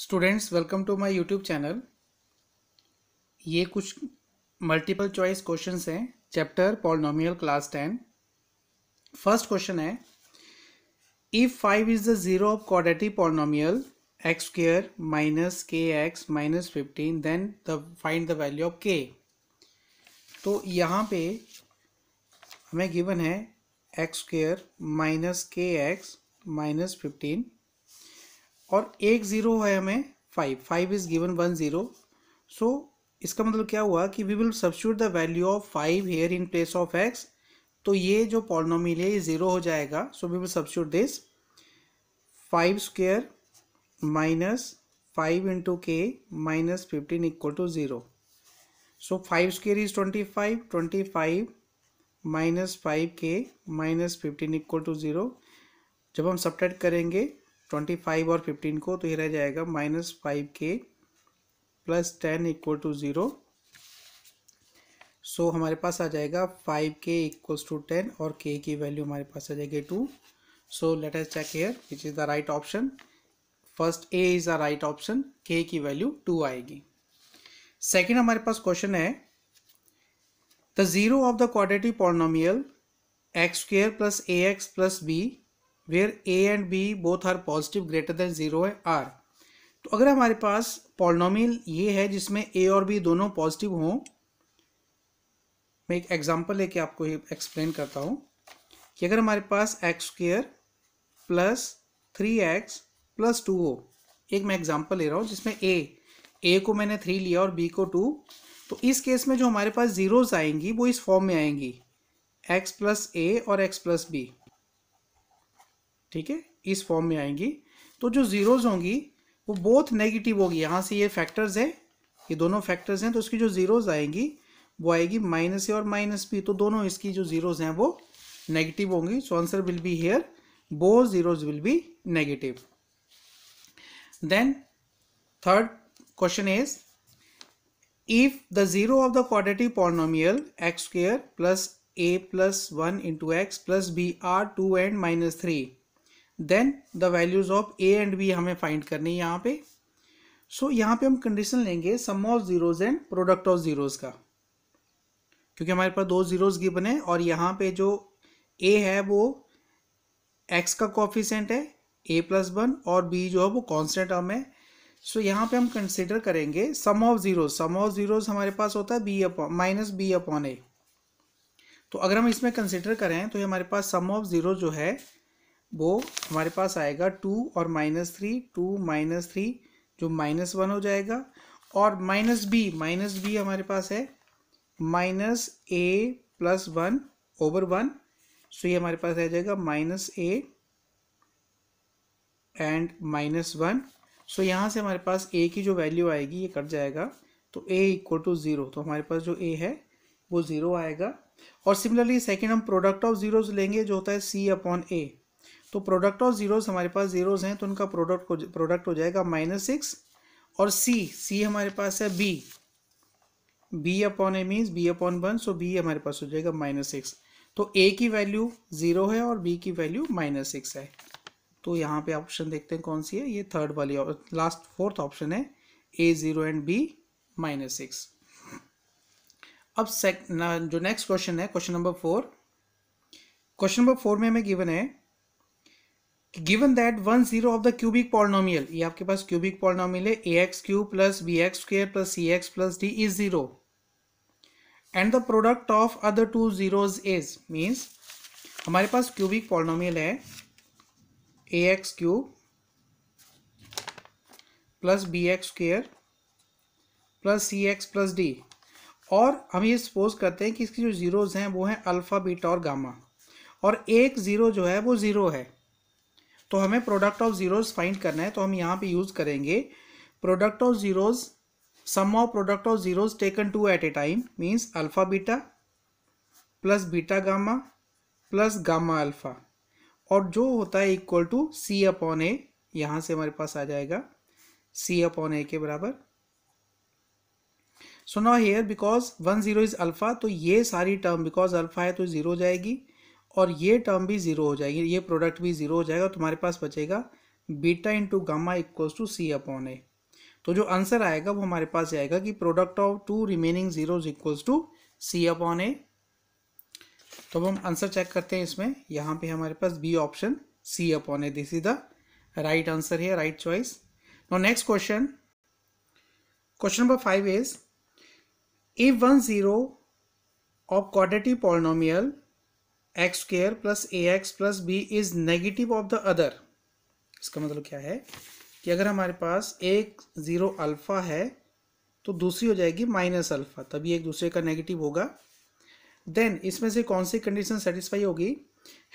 Students welcome to my YouTube channel ये कुछ multiple choice questions हैं chapter polynomial class ten first question है if five is the zero of quadratic polynomial x square minus k x minus fifteen then the find the value of k तो यहाँ पे हमें given है x square minus k x minus fifteen और एक zero है हमें five five is given one zero so इसका मतलब क्या हुआ कि we will substitute the value of five here in place of x तो ये जो पॉलिनोमियल है ये ज़ीरो हो जाएगा so we will substitute this five square minus five into k minus fifteen equal to zero so five square is twenty five twenty five minus five k minus fifteen equal to zero जब हम subtract करेंगे twenty five और fifteen को तो ये रह जाएगा minus five k plus ten equal to zero so हमारे पास आ जाएगा फाइव के इक्वल्स टू टेन और के की वैल्यू हमारे पास आ जाएगी two so let's check here which is the right option first A is the right option k की वैल्यू टू आएगी सेकेंड हमारे पास क्वेश्चन है the zero of the quadratic polynomial x square plus a x plus b where a and b both are positive greater than zero है are तो अगर हमारे पास polynomial ये है जिसमें ए और बी दोनों पॉजिटिव हों मैं एक एग्जांपल लेके आपको ये एक्सप्लेन करता हूँ कि अगर हमारे पास x square plus three x plus two हो एक मैं एग्जांपल ले रहा हूँ जिसमें ए ए को मैंने थ्री लिया और बी को टू तो इस केस में जो हमारे पास ज़ीरोज़ आएंगी वो इस फॉर्म में आएंगी एक्स प्लस ए और एक्स प्लस बी ठीक है इस फॉर्म में आएंगी तो जो जीरोज होंगी वो बहुत नेगेटिव होगी यहाँ से ये फैक्टर्स है ये दोनों फैक्टर्स हैं तो उसकी जो जीरोज आएंगी वो आएगी माइनस ए और माइनस बी तो दोनों इसकी जो जीरोज हैं वो नेगेटिव होंगी so answer will be here both zeros will be negative then third question is if the zero of the क्वाडिटिव polynomial x square plus a plus one into x plus b are two and minus three then the values of a and b हमें find करनी है यहाँ पे सो so, यहाँ पे हम condition लेंगे sum of zeros and product of zeros का क्योंकि हमारे पास दो जीरोज गिवन है और यहाँ पे जो ए है वो एक्स का कॉफिशेंट है ए प्लस वन और बी जो है वो कॉन्स्टेंट हम है सो so, यहाँ पे हम कंसिडर करेंगे sum of zeros sum of zeros हमारे पास होता है b upon minus B upon a तो अगर हम इसमें कंसिडर करें तो ये हमारे पास सम ऑफ जीरो जो है वो हमारे पास आएगा टू और minus three two minus three जो माइनस वन हो जाएगा और माइनस बी माइनस बी हमारे पास है minus a plus one over one so ये हमारे पास रह जाएगा minus a and minus one so यहाँ से हमारे पास ए की जो वैल्यू आएगी ये कट जाएगा तो ए इक्वल टू ज़ीरो तो हमारे पास जो ए है वो ज़ीरो आएगा और सिमिलरली सेकेंड हम प्रोडक्ट ऑफ ज़ीरोज़ लेंगे जो होता है सी अपॉन ए तो प्रोडक्ट और ज़ीरोस हमारे पास ज़ीरोस हैं तो उनका प्रोडक्ट को प्रोडक्ट हो जाएगा माइनस सिक्स और सी सी हमारे पास है b b upon a means b upon one so b हमारे पास हो जाएगा माइनस सिक्स तो ए की वैल्यू ज़ीरो है और बी की वैल्यू माइनस सिक्स है तो यहाँ पे ऑप्शन देखते हैं कौन सी है ये थर्ड वाली लास्ट फोर्थ ऑप्शन है a zero and b minus six अब सेक जो नेक्स्ट क्वेश्चन है question number four question number four में हमें गिवन है given that one zero of the cubic polynomial ये आपके पास क्यूबिक पॉलिनोमियल है a x cube plus b x square plus c x plus d is zero and the product of other two zeros is means हमारे पास cubic polynomial है a x cube plus b x square plus c x plus d और हम ये suppose करते हैं कि इसकी जो ज़ीरोज़ हैं वो हैं अल्फ़ा बीटा और गामा और एक ज़ीरो जो है वो ज़ीरो है तो हमें प्रोडक्ट ऑफ ज़ीरोज़ फाइंड करना है तो हम यहाँ पे यूज़ करेंगे product of zeros sum of product of zeros taken two at a time means alpha beta plus beta gamma plus gamma alpha और जो होता है equal to c upon a यहाँ से हमारे पास आ जाएगा सी अपॉन ए के बराबर so now here because one zero is alpha तो ये सारी टर्म बिकॉज अल्फा है तो जीरो जाएगी और ये टर्म भी ज़ीरो हो जाएगी ये प्रोडक्ट भी ज़ीरो हो जाएगा तुम्हारे पास बचेगा beta into gamma equals to c upon a तो जो आंसर आएगा वो हमारे पास आएगा कि product of two remaining zeros equals to c upon a तो अब हम आंसर चेक करते हैं इसमें यहाँ पे हमारे पास b option c upon a this is the right answer है राइट चॉइस और next question question number five is if one zero of quadratic polynomial x square plus a x plus b is negative of the other इसका मतलब क्या है कि अगर हमारे पास एक ज़ीरो अल्फ़ा है तो दूसरी हो जाएगी माइनस अल्फ़ा तभी एक दूसरे का नेगेटिव होगा देन इसमें से कौन सी कंडीशन सेटिस्फाई होगी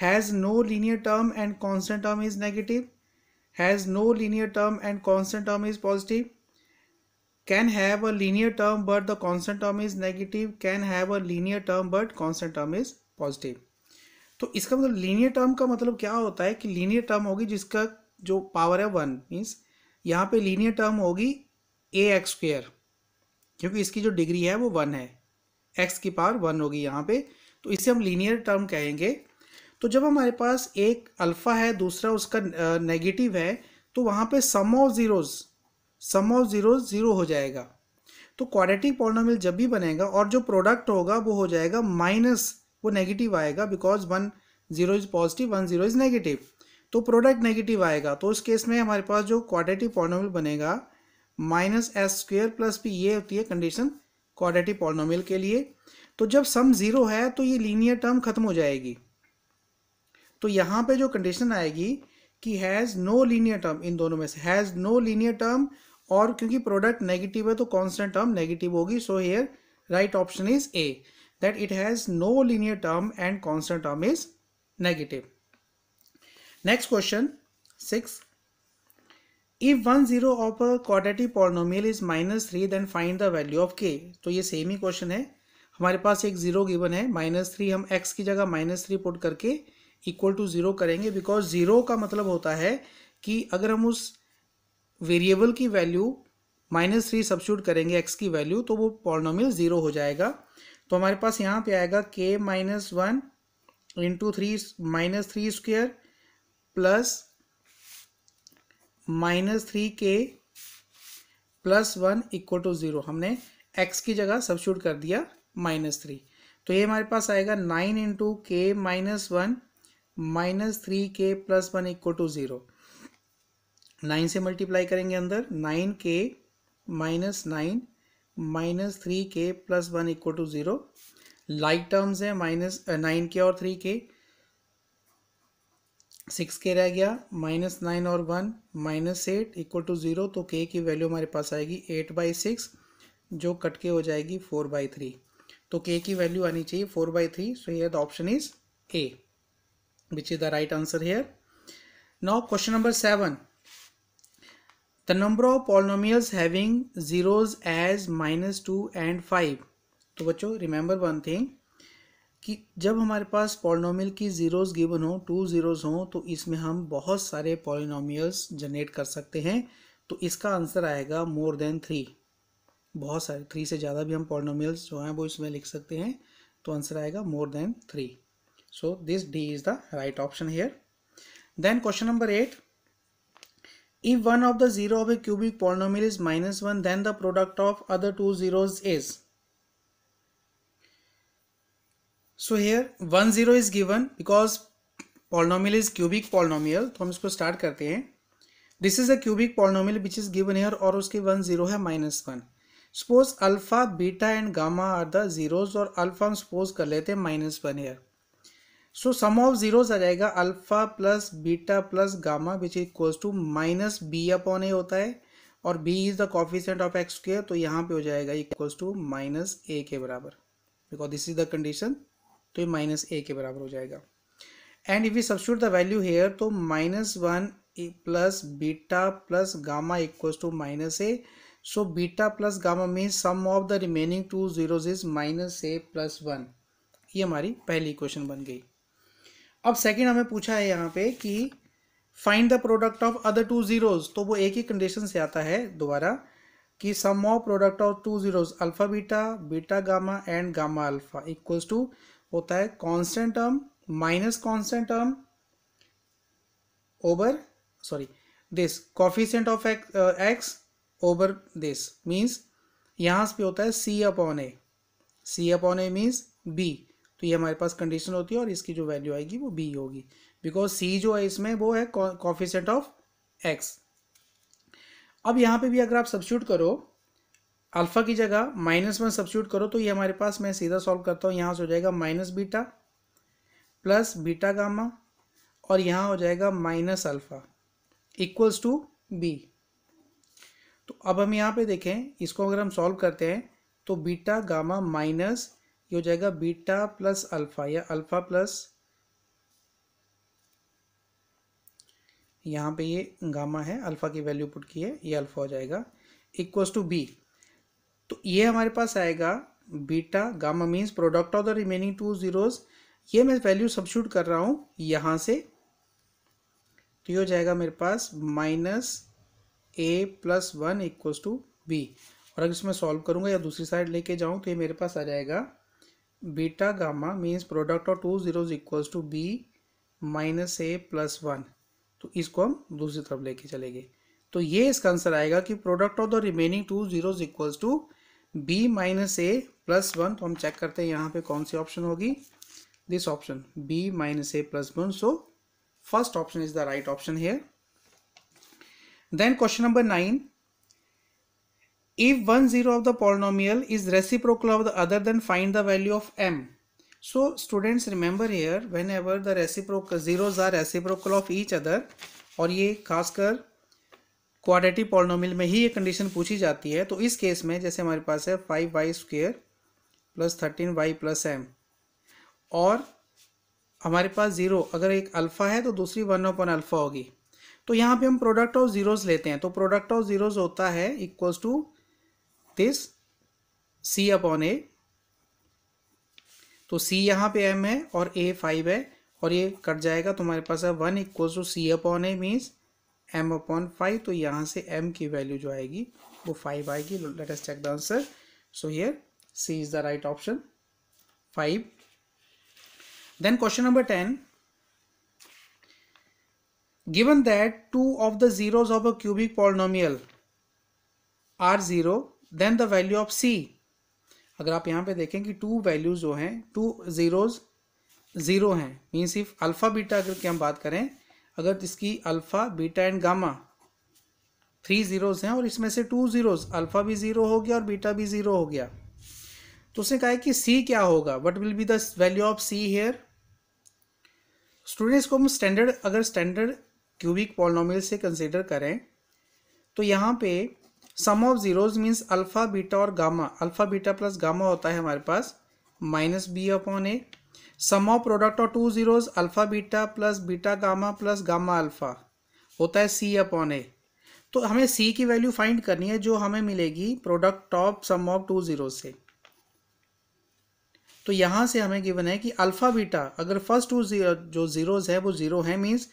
has no linear term and constant term is negative has no linear term and constant term is positive can have a linear term but the constant term is negative can have a linear term but constant term is positive तो इसका मतलब linear term का मतलब क्या होता है कि linear term होगी जिसका जो पावर है वन मीन्स यहाँ पे लीनियर टर्म होगी ए एक्स स्क्वेयर क्योंकि इसकी जो डिग्री है वो वन है एक्स की पावर वन होगी यहाँ पे तो इसे हम लीनियर टर्म कहेंगे तो जब हमारे पास एक अल्फ़ा है दूसरा उसका नेगेटिव है तो वहाँ पे sum of zeros sum of zeros zero हो जाएगा तो क्वाड्रेटिक पॉलिनोमियल जब भी बनेगा और जो प्रोडक्ट होगा वो हो जाएगा माइनस वो नेगेटिव आएगा because one zero is positive one zero is negative तो प्रोडक्ट नेगेटिव आएगा तो उस केस में हमारे पास जो क्वाड्रेटिव पॉलिनोमियल बनेगा minus s square plus p ये होती है कंडीशन क्वाड्रेटिव पॉलिनोमियल के लिए तो जब सम ज़ीरो है तो ये लीनियर टर्म खत्म हो जाएगी तो यहाँ पे जो कंडीशन आएगी कि हैज़ नो लीनियर टर्म इन दोनों में से हैज़ नो लीनियर टर्म और क्योंकि प्रोडक्ट नेगेटिव है तो कॉन्स्टेंट टर्म नेगेटिव होगी so here right option is a that it has no linear term and constant term is negative. Next question 6. If one zero of a quadratic polynomial is minus three then find the value of k. तो ये same ही question है हमारे पास एक zero given है minus three हम x की जगह माइनस थ्री पुट करके इक्वल टू ज़ीरो करेंगे बिकॉज ज़ीरो का मतलब होता है कि अगर हम उस वेरिएबल की वैल्यू माइनस थ्री सब्सिट्यूट करेंगे एक्स की वैल्यू तो वो पॉलिनोमियल ज़ीरो हो जाएगा तो हमारे पास यहाँ पे आएगा k minus one into three minus three square plus minus three k plus one equal to zero हमने एक्स की जगह शूट कर दिया माइनस थ्री तो ये हमारे पास आएगा nine into k minus one minus three k plus one equal to zero nine से मल्टीप्लाई करेंगे अंदर nine k minus nine minus three k plus one equal to zero like terms है minus nine k और three k six k रह गया minus nine और one minus eight equal to zero तो k की value हमारे पास आएगी एट बाई सिक्स जो कट के हो जाएगी फोर बाई थ्री तो के की वैल्यू आनी चाहिए four by three so here the option is a which is the right answer here now question number seven The number of polynomials having zeros as minus two and five तो बच्चों remember one thing कि जब हमारे पास polynomial की zeros given हो two zeros हों तो इसमें हम बहुत सारे polynomials जनरेट कर सकते हैं तो इसका आंसर आएगा मोर देन थ्री बहुत सारे थ्री से ज़्यादा भी हम पॉलिनोमियल्स जो हैं वो इसमें लिख सकते हैं तो आंसर आएगा more than three so this d is the right option here then question number eight If one of the zero of a cubic polynomial is minus one, then the product of other two zeros is. So here one zero is given because polynomial is cubic polynomial तो हम इसको start करते हैं This is a cubic polynomial which is given here और उसकी one zero है minus one. Suppose alpha, beta and gamma are the zeros और alpha हम suppose कर लेते हैं minus one here. So sum of zeros आ जाएगा alpha plus beta plus gamma which equals to minus B upon a होता है और b is the coefficient of x square तो यहाँ पे हो जाएगा इक्वल्स टू माइनस ए के बराबर because this is the condition तो ये माइनस ए के बराबर हो जाएगा and if you substitute the value here तो minus one plus beta plus gamma equals to minus a so beta plus gamma means sum of the remaining two zeros is minus a plus one ये हमारी पहली equation बन गई अब second हमें पूछा है यहाँ पे कि find the product of other two zeros तो वो एक ही कंडीशन से आता है दोबारा कि sum of product of two zeros alpha beta beta gamma and gamma alpha equals to होता है constant term minus constant term over sorry this coefficient of x over this means यहाँ पे होता है c upon a c upon a means b तो ये हमारे पास condition होती है और इसकी जो वैल्यू आएगी वो बी होगी बिकॉज सी जो है इसमें वो है कॉफिशेंट ऑफ एक्स अब यहाँ पे भी अगर आप सब्सिट्यूट करो अल्फ़ा की जगह माइनस वन सब्सिट्यूट करो तो ये हमारे पास मैं सीधा सॉल्व करता हूँ यहाँ से हो जाएगा minus beta plus beta gamma और यहाँ हो जाएगा minus alpha equals to b तो अब हम यहाँ पे देखें इसको अगर हम सॉल्व करते हैं तो बीटा गामा माइनस ये हो जाएगा बीटा प्लस अल्फा या अल्फा प्लस यहाँ पे ये गामा है अल्फा की वैल्यू पुट की है ये अल्फा हो जाएगा इक्वस टू बी तो ये हमारे पास आएगा beta gamma means product of the remaining two zeros ये मैं वैल्यू सब्शूट कर रहा हूँ यहाँ से तो ये हो जाएगा मेरे पास माइनस ए प्लस वन इक्व टू बी और अगर इसमें सॉल्व करूँगा या दूसरी साइड लेके जाऊँ तो ये मेरे पास आ जाएगा beta gamma means product of two zeros equals to b minus a plus one तो इसको हम दूसरी तरफ लेके चलेंगे तो ये इसका आंसर आएगा कि product of the remaining two zeros equals to b minus a plus one तो हम चेक करते हैं यहाँ पे कौन सी ऑप्शन होगी this option b minus a plus one so first option is the right option here then question number nine if one zero of the polynomial is reciprocal of the other then find the value of m so students remember here whenever the reciprocal zeros are reciprocal of each other और ये खासकर quadratic polynomial में ही ये condition पूछी जाती है तो इस केस में जैसे हमारे पास है five y square plus thirteen y plus m और हमारे पास ज़ीरो अगर एक अल्फ़ा है तो दूसरी वन अपन अल्फ़ा होगी तो यहाँ पे हम प्रोडक्ट ऑफ ज़ीरोज़ लेते हैं तो प्रोडक्ट ऑफ ज़ीरोज़ होता है equals to this c upon a तो c यहाँ पे m है और a फाइव है और ये कट जाएगा तुम्हारे पास है वन इक्व to c upon a means m upon five तो यहाँ से m की वैल्यू जो आएगी वो फाइव आएगी let us check the answer so here c is the right option five then question number 10 given that two of the zeros of a cubic polynomial are zero then the value of c अगर आप यहाँ पे देखें कि to values जो हैं two zeros zero हैं means if alpha beta अगर की हम बात करें अगर इसकी alpha beta and gamma three zeros हैं और इसमें से टू ज़ीरोज़ अल्फ़ा भी ज़ीरो हो गया और बीटा भी ज़ीरो हो गया तो उसने कहा है कि सी क्या होगा what will be the value of C here students को हम स्टैंडर्ड अगर स्टैंडर्ड क्यूबिक पॉलिनॉमियल से कंसिडर करें तो यहाँ पे sum of zeros means alpha beta और gamma alpha beta plus gamma होता है हमारे पास minus B upon A sum of product और two zeros alpha beta plus beta gamma plus gamma alpha होता है सी अपॉन ए तो हमें सी की वैल्यू फाइंड करनी है जो हमें मिलेगी प्रोडक्ट टॉप सम ऑफ टू जीरो से तो यहां से हमें गिवन है कि अल्फ़ा बीटा अगर फर्स्ट टू जीरो जो ज़ीरोज़ है वो ज़ीरो है मीन्स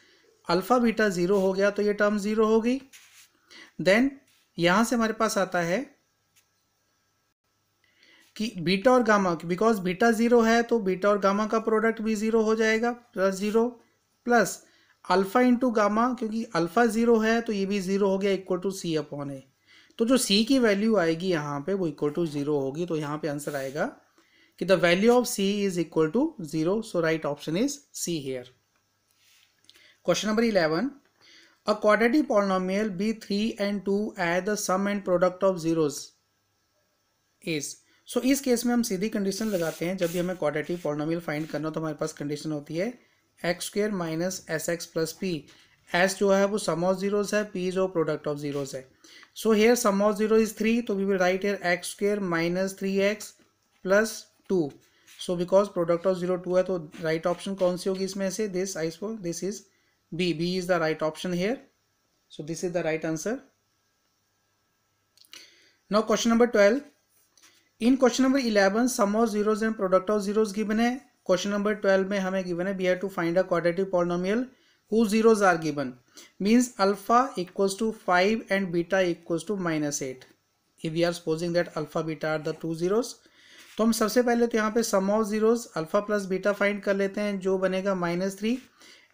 अल्फ़ा बीटा ज़ीरो हो गया तो ये टर्म ज़ीरो होगी देन यहां से हमारे पास आता है कि बीटा और गामा बिकॉज बीटा ज़ीरो है तो बीटा और गामा का प्रोडक्ट भी ज़ीरो हो जाएगा plus zero plus alpha into gamma क्योंकि अल्फ़ा ज़ीरो है तो ये भी ज़ीरो हो गया equal to c upon a तो जो सी की वैल्यू आएगी यहां पे वो इक्वल टू ज़ीरो होगी तो यहां पे आंसर आएगा कि the value of c is equal to zero so right option is c here question number eleven A quadratic polynomial b3 and 2 add the sum and product of zeros is so so, इस case में हम सीधी condition लगाते हैं जब भी हमें quadratic polynomial find करना हो तो हमारे पास कंडीशन होती है x square minus S x plus p s जो है वो सम ऑफ जीरोज है पी जो प्रोडक्ट ऑफ जीरोज है so here sum of zero is three तो we will write here x square minus three x plus two so because product of zero two है तो right right option कौन सी होगी इसमें से this I so this is B. B is the right option here. So this is the right answer. Now question number twelve. In question number eleven, sum of zeros and product of zeros given है. Question number twelve में हमें given है. We have to find a quadratic polynomial whose zeros are given. Means alpha equals to five and beta equals to minus eight. If we are supposing that alpha beta are the two zeros. तो हम सबसे पहले तो यहाँ पे sum of zeros alpha plus beta find कर लेते हैं जो बनेगा minus three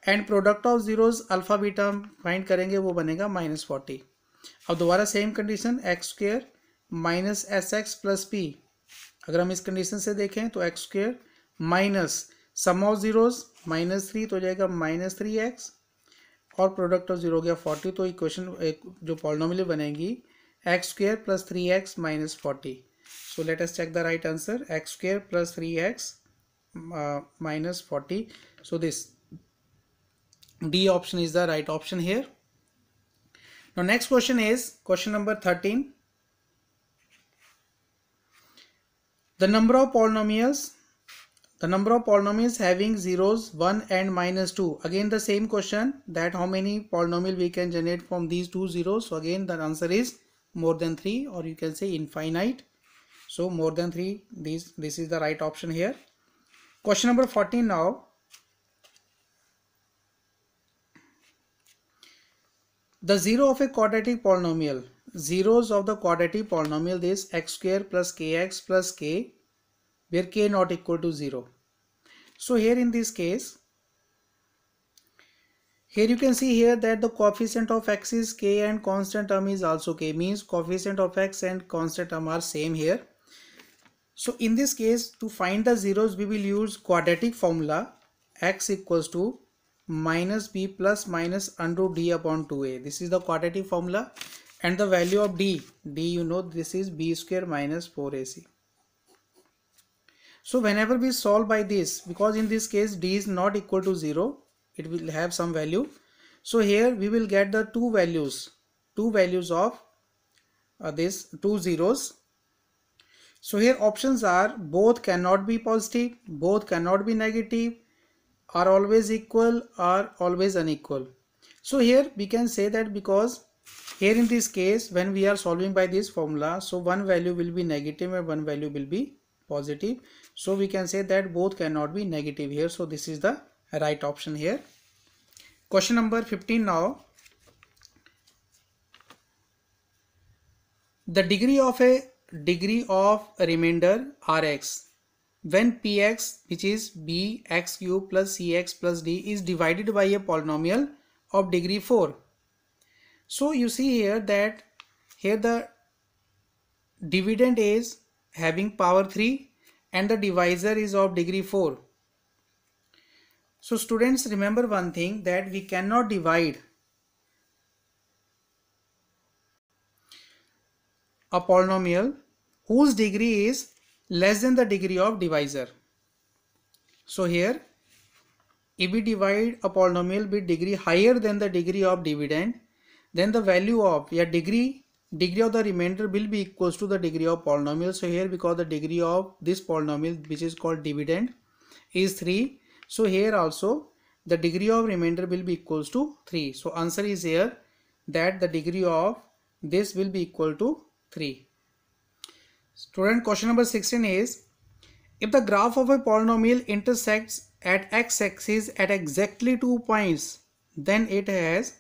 and product of zeros alpha beta find करेंगे वो बनेगा माइनस फोर्टी अब दोबारा same condition x square minus S x plus P अगर हम इस कंडीशन से देखें तो x square minus sum of zeros minus three तो हो जाएगा माइनस थ्री एक्स और प्रोडक्ट ऑफ जीरो गया फोर्टी तो इक्वेशन एक जो पॉलिनोमियल बनेगी x square plus three x minus forty so let us check the right answer x square plus three x minus forty so this D option is the right option here. Now next question is question number 13. The number of polynomials the number of polynomials having zeros 1 and minus 2 again the same question that how many polynomial we can generate from these two zeros so again the answer is more than 3 or you can say infinite so more than 3 This this is the right option here question number 14 now The zero of a quadratic polynomial, zeros of the quadratic polynomial is x square plus kx plus k where k not equal to 0. So here in this case, here you can see here that the coefficient of x is k and constant term is also k means coefficient of x and constant term are same here. So in this case to find the zeros we will use quadratic formula x equals to minus b plus minus under d upon 2a this is the quadratic formula and the value of d d you know this is b square minus 4ac so whenever we solve by this because in this case d is not equal to 0 it will have some value so here we will get the two values two values of uh, this two zeros so here options are both cannot be positive both cannot be negative are always equal are always unequal so here we can say that because here in this case when we are solving by this formula so one value will be negative and one value will be positive so we can say that both cannot be negative here so this is the right option here question number 15 now the degree of a degree of remainder rx when px which is bx cube plus cx plus d is divided by a polynomial of degree 4. So you see here that here the dividend is having power 3 and the divisor is of degree 4. So students remember one thing that we cannot divide a polynomial whose degree is less than the degree of divisor. So here if we divide a polynomial with degree higher than the degree of dividend then the value of your degree degree of the remainder will be equals to the degree of polynomial so here because the degree of this polynomial which is called dividend is 3 so here also the degree of remainder will be equals to 3 so answer is here that the degree of this will be equal to 3 Student question number 16 is if the graph of a polynomial intersects at x-axis at exactly two points then it has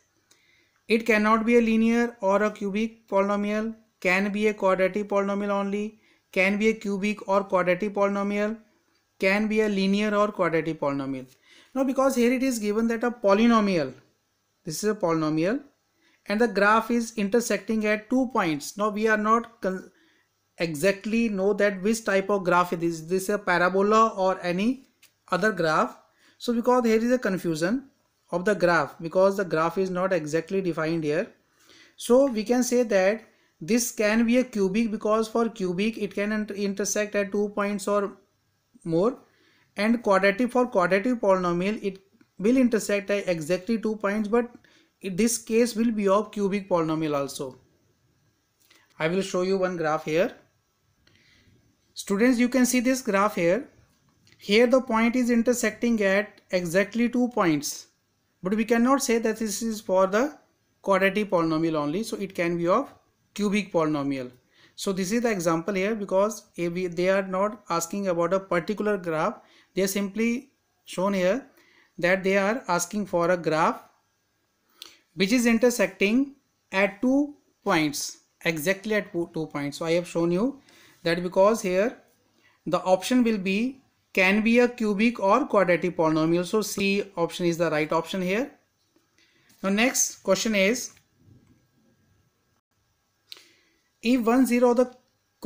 it cannot be a linear or a cubic polynomial can be a quadratic polynomial only can be a cubic or quadratic polynomial can be a linear or quadratic polynomial now because here it is given that a polynomial this is a polynomial and the graph is intersecting at two points now we are not exactly know that which type of graph it is. Is this a parabola or any other graph? So because here is a confusion of the graph because the graph is not exactly defined here. So we can say that this can be a cubic because for cubic it can inter intersect at two points or more and quadratic for quadratic polynomial it will intersect at exactly two points but this case will be of cubic polynomial also. I will show you one graph here. Students, you can see this graph here. Here the point is intersecting at exactly two points. But we cannot say that this is for the quadratic polynomial only. So it can be of cubic polynomial. So this is the example here because they are not asking about a particular graph. They are simply shown here that they are asking for a graph which is intersecting at two points exactly at two points. So I have shown you that because here the option will be can be a cubic or quadratic polynomial so C option is the right option here now next question is if 1 0 the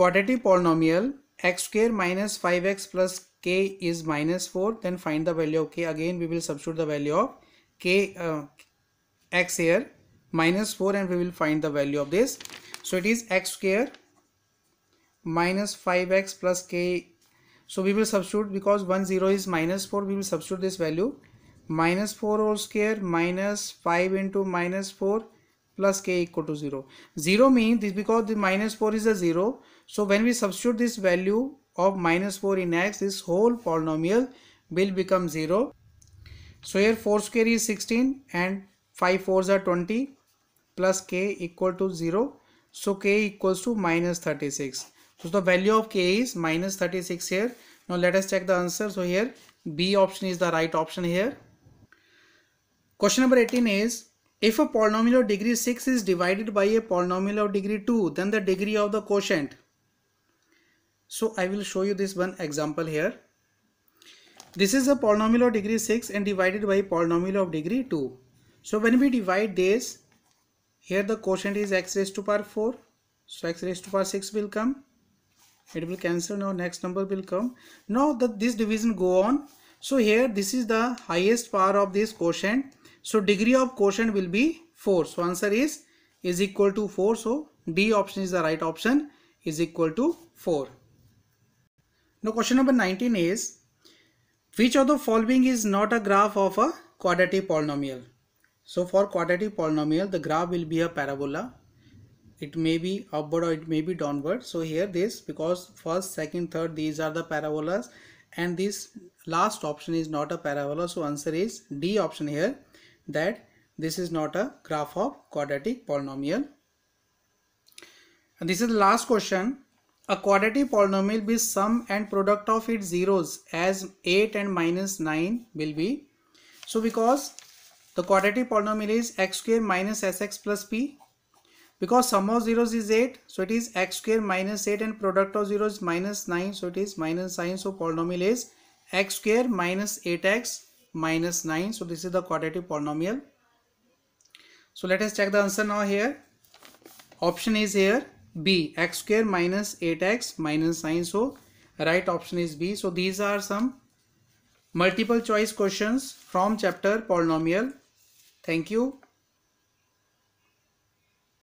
quadratic polynomial x square minus 5x plus k is minus 4 then find the value of k again we will substitute the value of k uh, x here minus 4 and we will find the value of this so it is x square minus 5x plus k so we will substitute because 1 0 is minus 4 we will substitute this value minus 4 whole square minus 5 into minus 4 plus k equal to 0 0 means this because the minus 4 is a 0 so when we substitute this value of minus 4 in x this whole polynomial will become 0 so here 4 square is 16 and 5 4s are 20 plus k equal to 0 so k equals to minus 36 so the value of K is minus 36 here. Now let us check the answer. So here B option is the right option here. Question number 18 is if a polynomial of degree 6 is divided by a polynomial of degree 2 then the degree of the quotient. So I will show you this one example here. This is a polynomial of degree 6 and divided by polynomial of degree 2. So when we divide this here the quotient is x raised to power 4. So x raised to power 6 will come it will cancel now next number will come now that this division go on so here this is the highest power of this quotient so degree of quotient will be 4 so answer is is equal to 4 so D option is the right option is equal to 4 now question number 19 is which of the following is not a graph of a quadratic polynomial so for quadratic polynomial the graph will be a parabola it may be upward or it may be downward so here this because first second third these are the parabolas and this last option is not a parabola so answer is d option here that this is not a graph of quadratic polynomial and this is the last question a quadratic polynomial be sum and product of its zeros as 8 and minus 9 will be so because the quadratic polynomial is x square minus sx plus p because sum of zeros is 8 so it is x square minus 8 and product of zeros minus 9 so it is minus 9 so polynomial is x square minus 8x minus 9 so this is the quadratic polynomial so let us check the answer now here option is here b x square minus 8x minus 9 so right option is b so these are some multiple choice questions from chapter polynomial thank you